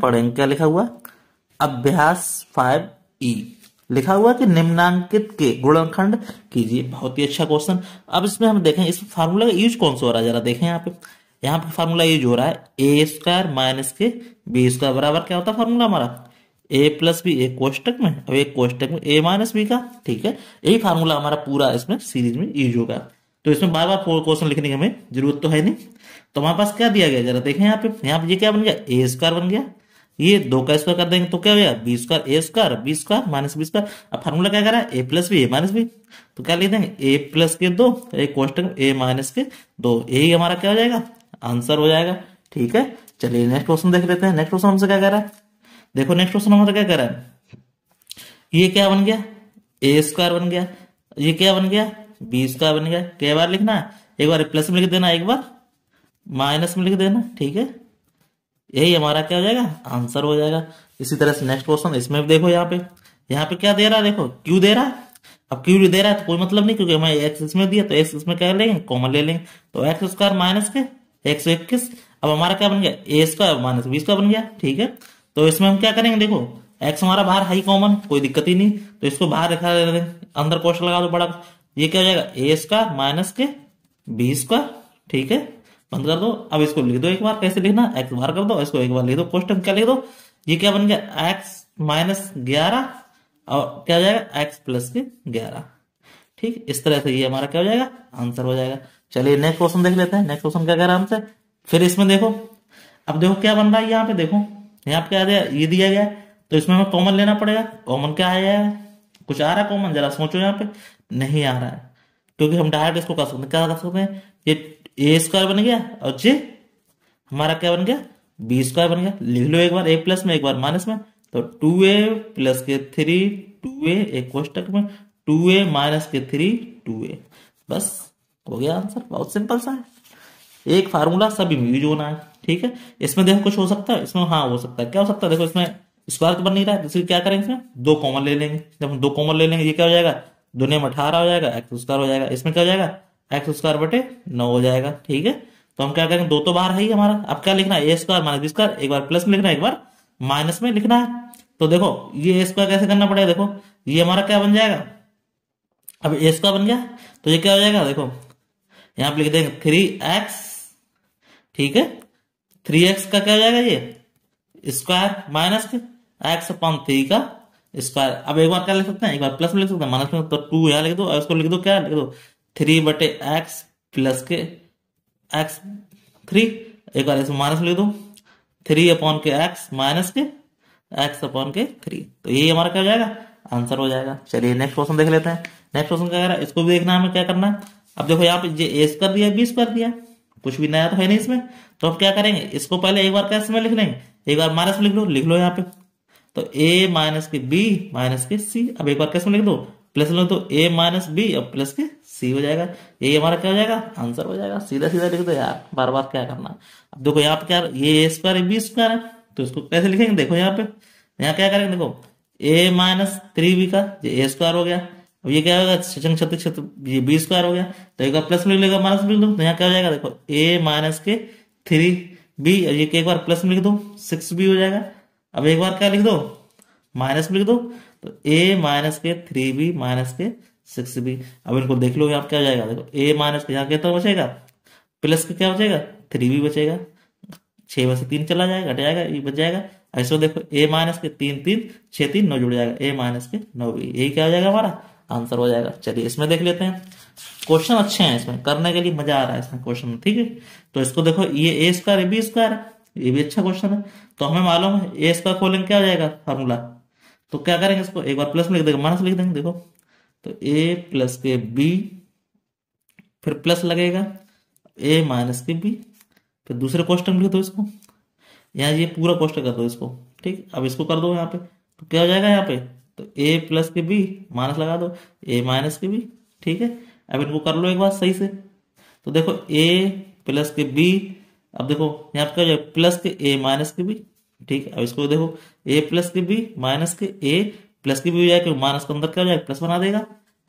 पढ़ेंगे क्या लिखा हुआ अभ्यास फाइव ई e। लिखा हुआ कि निम्नांकित के गुणनखंड कीजिए बहुत ही अच्छा क्वेश्चन अब इसमें हम देखें इस फार्मूला का यूज कौन सा हो रहा है जरा देखें यहाँ पे यहाँ पे फार्मूला यूज हो रहा है ए स्क्वायर माइनस के बी स्क्वायर बराबर क्या होता है फार्मूला हमारा ए प्लस बी एक कोष्टक में अब एक कोष्टक में ए माइनस बी का ठीक है यही फार्मूला हमारा पूरा इसमें सीरीज में यूज होगा तो इसमें बार बार फोर क्वेश्चन लिखने की हमें जरूरत तो है नहीं तो हमारे पास क्या दिया गया जरा देखें यहाँ पे यहाँ पे ये क्या बन गया ए स्क्वायर बन गया ये दो का स्क्वायर कर देंगे तो क्या गया B square A square B square minus B square अब फार्मूला क्या कर रहा है A plus B A minus B तो क्या लिख देंगे ए प्लस के दो एक कोष्टक ए माइनस के दो यही हमारा क्या हो जाएगा आंसर हो जाएगा ठीक है चलिए नेक्स्ट क्वेश्चन देख लेते हैं नेक्स्ट क्वेश्चन हमसे क्या कर रहा है देखो नेक्स्ट क्वेश्चन हमारा क्या कर रहा है ये क्या बन गया ए स्क्वायर बन गया ये क्या बन गया बी स्क्वायर बन गया कई बार लिखना है एक बार प्लस में लिख देना एक बार माइनस में लिख देना ठीक है यही हमारा क्या हो जाएगा आंसर हो जाएगा इसी तरह से नेक्स्ट क्वेश्चन इसमें भी देखो यहाँ पे यहाँ पे क्या दे रहा है देखो क्यू दे रहा है अब क्यू दे रहा है तो कोई मतलब नहीं क्योंकि हमें एक्स इसमें दिया तो एक्स इसमें क्या लेंगे कॉमन ले लेंगे तो एक्स स्क्वायर माइनस के एक सौ इक्कीस अब हमारा क्या बन गया A square minus B square बन गया ठीक है तो इसमें हम क्या करेंगे देखो एक्स हमारा बाहर हाई कॉमन कोई दिक्कत ही नहीं तो इसको बाहर दिखा देते अंदर क्वेश्चन लगा दो बड़ा ये क्या हो जाएगा ए स्क्वायर माइनस के बी स्क्वायर ठीक है बंद कर दो अब इसको लिख दो एक बार कैसे लिखना एक्स बार कर दो इसको एक बार लिख दो क्वेश्चन क्या लिख दो ये क्या बन गया एक्स माइनस ग्यारह और क्या हो जाएगा एक्स प्लस के ग्यारह ठीक इस तरह से ये हमारा क्या हो जाएगा आंसर हो जाएगा चलिए नेक्स्ट क्वेश्चन देख लेते हैं नेक्स्ट क्वेश्चन क्या कह रहा है हमसे फिर इसमें देखो अब देखो क्या बन रहा है यहाँ पे देखो यहाँ पे क्या ये दिया गया तो इसमें हमें कॉमन लेना पड़ेगा कॉमन क्या आया है कुछ आ रहा है कॉमन जरा सोचो यहाँ पे नहीं आ रहा है क्योंकि हम डायरेक्ट इसको कर सकते हैं क्या कर सकते हैं ये ए स्क्वायर बन गया और जे हमारा क्या बन गया बी स्क्वायर बन गया लिख लो एक बार ए प्लस में एक बार माइनस में तो टू ए प्लस के थ्री टू ए एक कोष्टक में टू ए माइनस के थ्री टू ए बस हो गया आंसर बहुत सिंपल सा है एक फार्मूला सभी यूज होना है ठीक है इसमें देखो कुछ हो सकता है इसमें हाँ हो सकता है क्या हो सकता है देखो इसमें स्क्वायर तो बन नहीं रहा है इसलिए क्या करेंगे इसमें दो कॉमन ले लेंगे जब हम दो कॉमन ले लेंगे ये क्या हो जाएगा दोनों में अठारह हो जाएगा एक्स स्क्वायर हो जाएगा इसमें क्या हो जाएगा एक्स स्क्वायर बटे नौ हो जाएगा ठीक है तो हम क्या करेंगे दो तो बाहर है ही हमारा अब क्या लिखना है A square minus B square एक बार प्लस में लिखना है एक बार माइनस में लिखना है तो देखो ये ए स्क्वायर कैसे करना पड़ेगा देखो ये हमारा क्या बन जाएगा अब ए स्क्वायर बन गया तो ये क्या हो जाएगा देखो यहां पर लिख देंगे थ्री एक्स ठीक है थ्री एक्स का क्या हो जाएगा ये square minus X upon three का स्क्वायर अब एक बार क्या लिख सकते हैं एक बार प्लस में लिख सकते हैं माइनस में तो टू यहाँ लिख दो इसको लिख दो क्या लिख दो थ्री बटे एक्स प्लस के एक्स थ्री एक बार इसमें माइनस ले दो थ्री अपॉन के एक्स माइनस के एक्स अपॉन के थ्री तो यही हमारा क्या हो जाएगा आंसर हो जाएगा चलिए नेक्स्ट क्वेश्चन देख लेते हैं नेक्स्ट क्वेश्चन क्या कह इसको भी देखना हमें क्या करना है अब देखो यहाँ पे जे एस कर दिया बीस कर दिया कुछ भी नया तो है नहीं इसमें तो अब क्या करेंगे इसको पहले एक बार कैसे में लिख लेंगे एक बार माइनस लिख लो लिख लो यहाँ पे तो ए माइनस के बी माइनस के सी अब एक बार कैसे में लिख दो प्लस लो तो ए माइनस बी और प्लस के सी हो जाएगा ये हमारा क्या हो जाएगा आंसर हो जाएगा सीधा सीधा लिख दो यार बार बार क्या करना अब देखो यहाँ पे क्या ये ए स्क्वायर बी स्क्वायर है तो इसको कैसे लिखेंगे देखो यहाँ पे यहाँ क्या करेंगे देखो ए माइनस थ्री बी का ये ए स्क्वायर हो गया अब ये क्या होगा छचंग छत ये बी स्क्वायर हो गया तो एक बार प्लस में लिख लेगा माइनस लिख दो तो यहाँ क्या हो जाएगा देखो ए माइनस के थ्री बी और ये एक बार प्लस में लिख दो सिक्स बी हो जाएगा अब एक बार क्या लिख दो माइनस लिख दो तो ए माइनस के थ्री बी माइनस के सिक्स बी अब इनको देख लो यहाँ क्या हो जाएगा देखो ए माइनस के यहाँ कितना बचेगा प्लस का क्या बचेगा थ्री बी बचेगा छह में से तीन चला जाएगा घट जाएगा ये बच जाएगा ऐसे देखो ए माइनस के तीन तीन छह तीन नौ जुड़ जाएगा ए माइनस के नौ बी यही क्या हो जाएगा हमारा आंसर हो जाएगा चलिए इसमें देख लेते हैं क्वेश्चन अच्छे हैं इसमें करने के लिए मजा आ रहा है इसमें क्वेश्चन ठीक है तो इसको देखो ये ए स्क्वायर बी स्क्वायर ये भी अच्छा क्वेश्चन है तो हमें मालूम है ए स्क्वायर खोलेंगे क्या हो जाएगा फॉर्मूला तो क्या करेंगे इसको एक बार प्लस में लिख देंगे माइनस लिख देंगे देखो तो ए प्लस के बी फिर प्लस लगेगा ए माइनस के बी फिर दूसरे क्वेश्चन में लिख दो इसको यहाँ ये पूरा क्वेश्चन कर दो इसको ठीक अब इसको कर दो यहाँ पे तो क्या हो जाएगा यहाँ पे तो ए प्लस के बी माइनस लगा दो ए माइनस के बी ठीक है अब इनको कर लो एक बार सही से तो देखो ए प्लस के बी अब देखो यहाँ पे क्या हो जाएगा प्लस के ए माइनस के बी ठीक है अब इसको देखो ए प्लस की बी माइनस के ए प्लस की बी हो जाएगा माइनस के अंदर क्या हो जाएगा प्लस बना देगा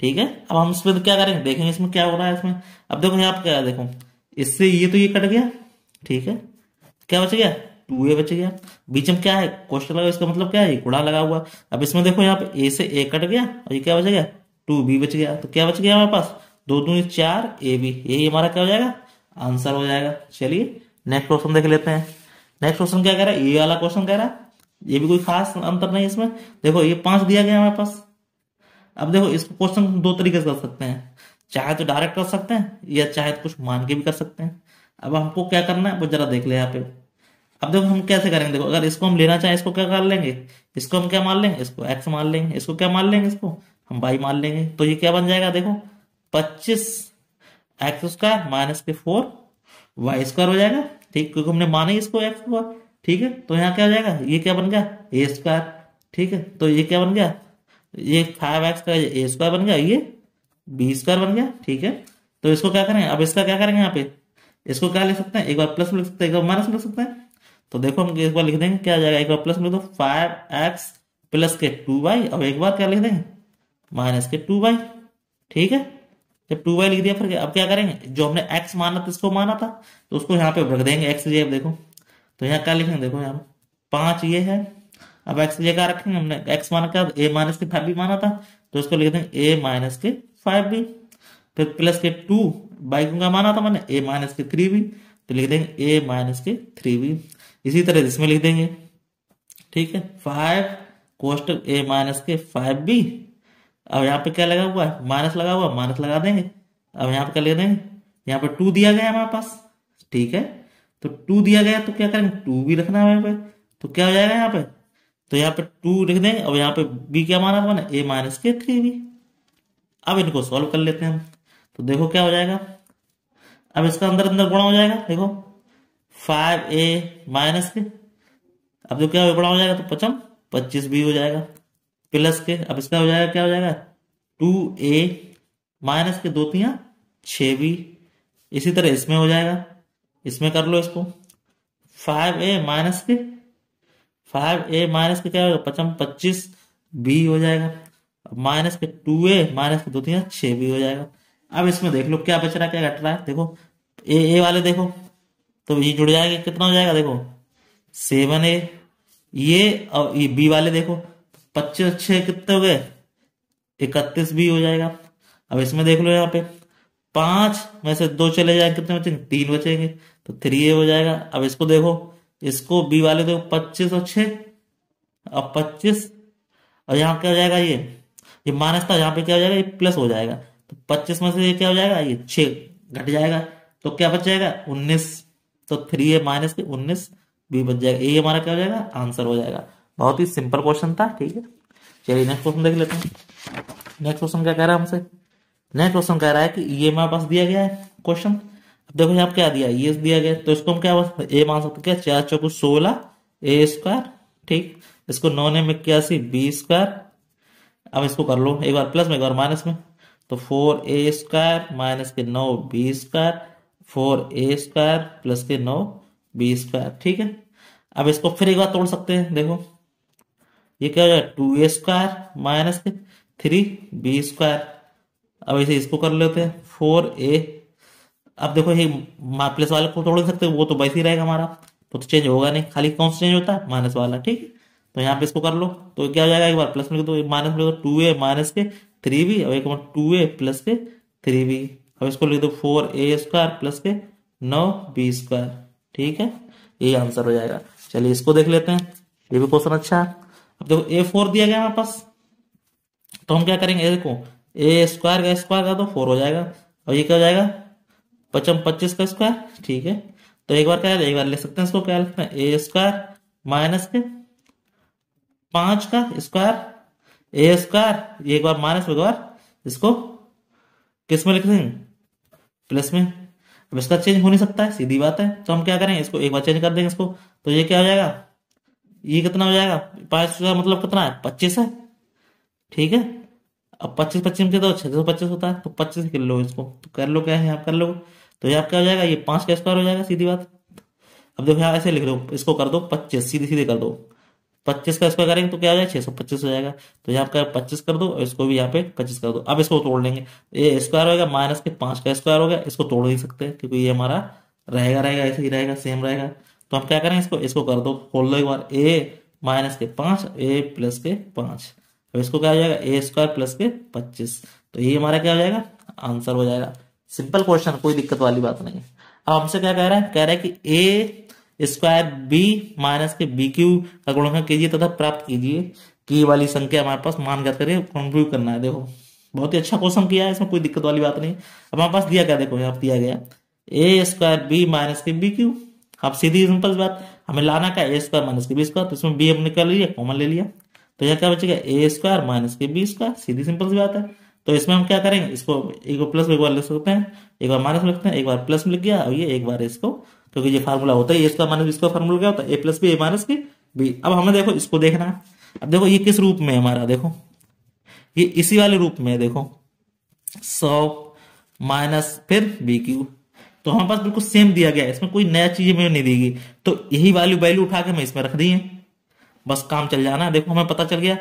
ठीक है अब हम इसमें क्या करेंगे देखेंगे इसमें क्या हो रहा है इसमें अब देखो यहाँ क्या देखो इससे ये तो ये कट गया ठीक है क्या बच गया टू ए बच गया बीच में क्या है क्वेश्चन लगा इसका मतलब क्या है कुड़ा लगा हुआ अब इसमें देखो यहाँ पे ए से ए कट गया और ये क्या बच गया टू बी बच गया तो क्या बच गया हमारे पास दो दूनी चार ए बी यही हमारा क्या हो जाएगा आंसर हो जाएगा चलिए नेक्स्ट क्वेश्चन देख लेते हैं नेक्स्ट क्वेश्चन क्या कह रहा है ये वाला क्वेश्चन कह रहा है ये भी कोई खास अंतर नहीं इसमें देखो ये पांच दिया गया हमारे पास अब देखो इसको क्वेश्चन दो तरीके से कर सकते हैं चाहे तो डायरेक्ट कर सकते हैं या चाहे तो कुछ मान के भी कर सकते हैं अब हमको क्या करना है वो जरा देख ले यहाँ पे अब देखो हम कैसे करेंगे देखो अगर इसको हम लेना चाहें इसको क्या कर लेंगे इसको हम क्या मान लेंगे इसको एक्स मान लेंगे इसको क्या मान लेंगे इसको हम वाई मान लेंगे तो ये क्या बन जाएगा देखो पच्चीस एक्स स्क्वायर माइनस के फोर वाई स्क्वायर हो जाएगा ठीक क्योंकि हमने माना ही इसको एक्स हुआ ठीक है तो यहाँ क्या हो जाएगा ये क्या बन गया ए स्क्वायर ठीक है तो ये क्या बन गया ये फाइव एक्स का ए स्क्वायर बन गया ये बी स्क्वायर बन गया ठीक है तो इसको क्या करेंगे अब इसका क्या करेंगे यहाँ पे इसको क्या लिख सकते हैं एक बार प्लस लिख सकते हैं एक बार माइनस लिख सकते हैं तो देखो हम एक बार लिख देंगे क्या जाएगा एक बार प्लस लिख दो फाइव एक्स प्लस के टू वाई अब एक बार क्या लिख देंगे माइनस के टू वाई ठीक है जब टू वाई लिख दिया फिर अब क्या करेंगे जो हमने एक्स माना था इसको माना था तो उसको यहाँ पे रख देंगे एक्स जे देखो तो यहाँ क्या लिखेंगे देखो यहाँ पांच ये है अब एक्स जे क्या रखेंगे हमने एक्स माना क्या ए माइनस के फाइव बी माना था तो उसको लिख देंगे ए माइनस के फाइव बी फिर प्लस के टू बाई का माना था मैंने ए माइनस के थ्री बी तो लिख देंगे ए माइनस के थ्री बी इसी तरह इसमें लिख देंगे ठीक है फाइव कोस्ट ए माइनस के फाइव बी अब यहाँ पे क्या लगा हुआ है माइनस लगा हुआ माइनस लगा देंगे अब यहाँ पे क्या ले देंगे यहाँ पे टू दिया गया हमारे पास ठीक है तो टू दिया गया तो क्या करेंगे टू भी रखना है पे तो क्या हो जाएगा यहाँ पे तो यहाँ पे टू लिख देंगे अब यहाँ पे बी क्या माना हुआ ना ए माइनस के थ्री बी अब इनको सॉल्व कर लेते हैं हम तो देखो क्या हो जाएगा अब इसका अंदर अंदर गुणा हो जाएगा देखो फाइव ए माइनस के अब जो क्या गुणा हो जाएगा तो पचम पच्चीस बी हो जाएगा प्लस के अब इसका हो जाएगा क्या हो जाएगा टू ए माइनस के दो तिया छ बी इसी तरह इसमें हो जाएगा इसमें कर लो इसको फाइव ए माइनस के फाइव ए माइनस के क्या होगा पचम पच्चीस बी हो जाएगा माइनस के टू ए माइनस के दो तीन छ बी हो जाएगा अब इसमें देख लो क्या बच रहा है क्या घट रहा है देखो ए ए वाले देखो तो ये जुड़ जाएगा कितना हो जाएगा देखो सेवन ए ये और ये बी वाले देखो पच्चीस अच्छे कितने हो गए इकतीस भी हो जाएगा अब इसमें देख लो यहाँ पे पांच में से दो चले जाएंगे कितने बचेंगे तीन बचेंगे तो थ्री ए हो जाएगा अब इसको देखो इसको बी वाले देखो पच्चीस और छे अब पच्चीस और यहाँ क्या हो जाएगा ये ये माइनस था यहाँ पे क्या हो जाएगा ये प्लस हो जाएगा तो पच्चीस में से ये क्या हो जाएगा ये छ घट जाएगा तो क्या बच जाएगा उन्नीस तो थ्री ए माइनस के उन्नीस बी बच जाएगा ए हमारा क्या हो जाएगा आंसर हो जाएगा बहुत ही सिंपल क्वेश्चन था ठीक है चलिए नेक्स्ट क्वेश्चन देख लेते हैं नेक्स्ट क्वेश्चन क्या कह रहा है हमसे नेक्स्ट क्वेश्चन कह रहा है कि ये हमारे पास दिया गया है क्वेश्चन अब देखो यहाँ क्या दिया ये दिया गया तो इसको हम क्या ए मान सकते क्या चार चौको सोलह ए स्क्वायर ठीक इसको नौ ने इक्यासी बी स्क्वायर अब इसको कर लो एक बार प्लस में एक बार माइनस में तो फोर ए स्क्वायर माइनस के नौ B square four A square plus के नौ बी स्क्वायर ठीक है अब इसको फिर एक बार तोड़ सकते हैं देखो ये क्या हो जाएगा two A square minus three B square अब ऐसे इसको कर लेते हैं फोर ए अब देखो ये प्लस वाले को तोड़ सकते वो तो वैसे ही रहेगा हमारा तो, तो चेंज होगा नहीं खाली कौन सा चेंज होता है माइनस वाला ठीक तो यहाँ पे इसको कर लो तो क्या हो जाएगा एक बार प्लस में तो माइनस में टू ए माइनस के थ्री बी अब एक बार टू ए प्लस के थ्री बी अब इसको लिख दो फोर ए स्क्वायर प्लस के नौ बी स्क्वायर ठीक है ये आंसर हो जाएगा चलिए इसको देख लेते हैं ये भी क्वेश्चन अच्छा है अब देखो ए फोर दिया गया हमारे पास तो हम क्या करेंगे देखो ए स्क्वायर का स्क्वायर का तो फोर हो जाएगा और ये क्या हो जाएगा पचम पच्चीस का स्क्वायर ठीक है तो एक बार क्या एक बार ले सकते हैं इसको क्या लिखते हैं ए स्क्वायर माइनस के पांच का स्क्वायर ए स्क्वायर एक बार माइनस एक बार इसको किस में लिख देंगे प्लस में अब इसका चेंज हो नहीं सकता है सीधी बात है तो हम क्या करेंगे इसको एक बार चेंज कर देंगे इसको तो ये क्या हो जाएगा ये कितना हो जाएगा पाँच का मतलब कितना है पच्चीस है ठीक है अब पच्चीस पच्चीस में तो छह सौ पच्चीस होता है तो पच्चीस कर लो इसको तो कर लो क्या है आप कर लो तो ये आप क्या हो जाएगा ये पांच का स्क्वायर हो जाएगा सीधी बात अब देखो यहाँ ऐसे लिख लो इसको कर दो पच्चीस सीधे सीधे कर दो पच्चीस का स्क्वायर करेंगे तो क्या हो जाएगा छह सौ पच्चीस हो जाएगा तो यहाँ का पच्चीस कर दो और इसको भी यहाँ पे पच्चीस कर दो अब इसको तोड़ लेंगे ये स्क्वायर होगा माइनस के पांच का स्क्वायर होगा इसको तोड़ नहीं सकते क्योंकि ये हमारा रहेगा रहेगा ऐसे ही रहेगा सेम रहेगा तो आप क्या करें इसको इसको कर दो खोल लो एक बार ए माइनस के पांच ए प्लस के पांच अब इसको क्या हो जाएगा ए स्क्वायर प्लस के पच्चीस तो ये हमारा क्या हो जाएगा आंसर हो जाएगा सिंपल क्वेश्चन कोई दिक्कत वाली बात नहीं अब हमसे क्या कह रहा है कह रहा है कि ए स्क्वायर बी माइनस के बी क्यू का गुणनखंड कीजिए तथा प्राप्त कीजिए की वाली संख्या हमारे पास मान कर करिए कंप्यूट करना है देखो बहुत ही अच्छा क्वेश्चन किया है इसमें कोई दिक्कत वाली बात नहीं अब हमारे पास दिया क्या देखो यहाँ दिया गया ए स्क्वायर बी माइनस के बी क्यू अब सीधी सिंपल बात हमें लाना का ए स्क्वायर माइनस के बी स्क्वायर तो इसमें बी हमने क्या लिया कॉमन ले लिया तो यह क्या बचेगा ए स्क्वायर माइनस के बी स्क्वायर सीधी सिंपल सी बात है तो इसमें हम क्या करेंगे इसको एक बार प्लस एक बार लिख सकते हैं एक बार माइनस लिखते हैं एक बार प्लस में लिख गया और ये एक बार इसको क्योंकि ये फार्मूला होता है A square minus B square formula क्या होता है A plus B A minus की बी अब हमें देखो इसको देखना है अब देखो ये किस रूप में है हमारा देखो ये इसी वाले रूप में देखो सौ माइनस फिर बी क्यूब तो हमारे पास बिल्कुल सेम दिया गया है इसमें कोई नया चीज हमें नहीं देगी तो यही वैल्यू वैल्यू उठा के हमें इसमें रख दी है बस काम चल जाना देखो हमें पता चल गया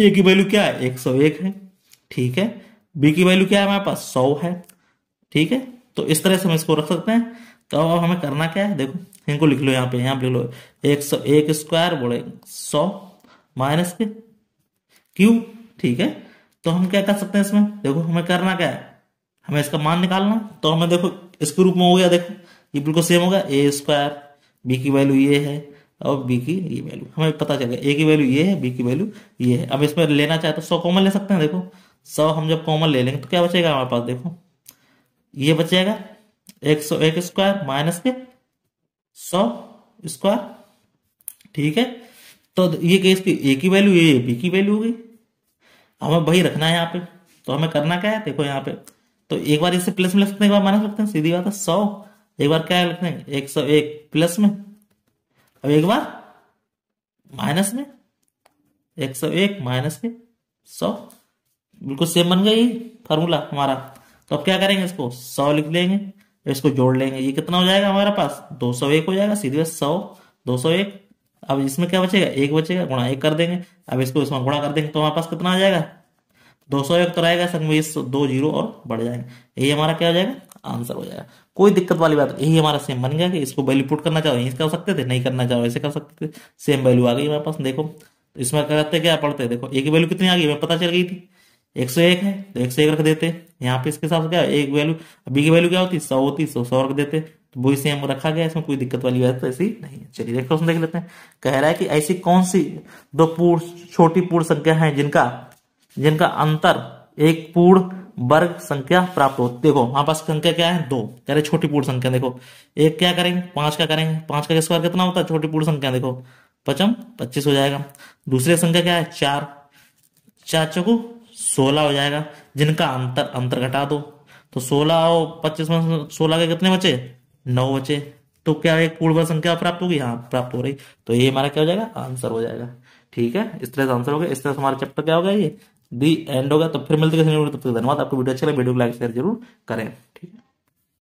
ए की वैल्यू क्या है एक सौ एक है ठीक है बी की वैल्यू क्या है हमारे पास सौ है ठीक है तो इस तरह से हम इसको रख सकते हैं तो अब हमें करना क्या है देखो इनको लिख लो यहाँ पे यहाँ पे लिख लो एक सौ एक स्क्वायर बोले सौ माइनस के क्यू ठीक है तो हम क्या कर सकते हैं इसमें देखो हमें करना क्या है हमें इसका मान निकालना तो हमें देखो इसके रूप में हो गया देखो ये बिल्कुल सेम होगा ए स्क्वायर बी की वैल्यू ये है और बी की ये वैल्यू हमें पता चल गया ए की वैल्यू ये है बी की वैल्यू ये है अब इसमें लेना चाहे तो सौ कॉमन ले सकते हैं देखो सौ हम जब कॉमन ले लेंगे तो क्या बचेगा हमारे पास देखो ये बचेगा एक सौ एक स्क्वायर माइनस के सौ स्क्वायर ठीक है तो ये केस की ए की वैल्यू ये बी की वैल्यू होगी हमें वही रखना है यहाँ पे तो हमें करना क्या है देखो यहाँ पे तो एक बार इसे प्लस में लिख सकते हैं एक बार माइनस लिखते हैं सीधी बात है सौ एक बार क्या लिखते हैं एक सौ एक प्लस में अब एक बार माइनस में एक सौ एक माइनस में सौ बिल्कुल सेम बन गई फार्मूला हमारा तो अब क्या करेंगे इसको सौ लिख लेंगे इसको जोड़ लेंगे ये कितना हो जाएगा हमारे पास दो सौ एक हो जाएगा सीधे सौ दो सौ एक अब इसमें क्या बचेगा एक बचेगा गुणा एक कर देंगे अब इसको इसमें गुणा कर देंगे तो हमारे पास कितना आ जाएगा दो सौ एक तो रहेगा संग में दो जीरो और बढ़ जाएंगे यही हमारा क्या हो जाएगा आंसर हो जाएगा कोई दिक्कत वाली बात यही हमारा सेम बन गया कि इसको वैल्यू पुट करना चाहो यहीं कर सकते थे नहीं करना चाहो ऐसे कर सकते थे सेम वैल्यू आ गई हमारे पास देखो तो इसमें क्या करते क्या पढ़ते देखो एक वैल्यू कितनी आ गई हमें पता चल गई थी एक सौ एक है तो एक सौ एक रख देते यहाँ पे इसके हिसाब से क्या एक वैल्यू बी की वैल्यू क्या होती सौ होती सौ सौ रख देते तो वही सेम रखा गया इसमें कोई दिक्कत वाली बात तो ऐसी नहीं है चलिए देखो देख लेते हैं कह रहा है कि ऐसी कौन सी दो पूर्ण छोटी पूर्ण संख्या है जिनका जिनका अंतर एक पूर्ण वर्ग संख्या प्राप्त हो देखो हमारे पास संख्या क्या है दो कह रहे छोटी पूर्ण संख्या देखो एक क्या करेंगे पांच का करेंगे पांच का स्क्वायर कितना होता है छोटी पूर्ण संख्या देखो पचम पच्चीस हो जाएगा दूसरी संख्या क्या है चार चार चौको सोलह हो जाएगा जिनका अंतर अंतर घटा दो तो सोलह और पच्चीस में सोलह के कितने बचे नौ बचे तो क्या एक वर्ग संख्या प्राप्त होगी हाँ प्राप्त हो रही तो ये हमारा क्या हो जाएगा आंसर हो जाएगा ठीक है इस तरह से आंसर हो गया इस तरह से हमारा चैप्टर क्या हो गया ये दी एंड होगा तो फिर मिलते हैं धन्यवाद आपको वीडियो अच्छा लगे वीडियो को लाइक शेयर जरूर करें ठीक है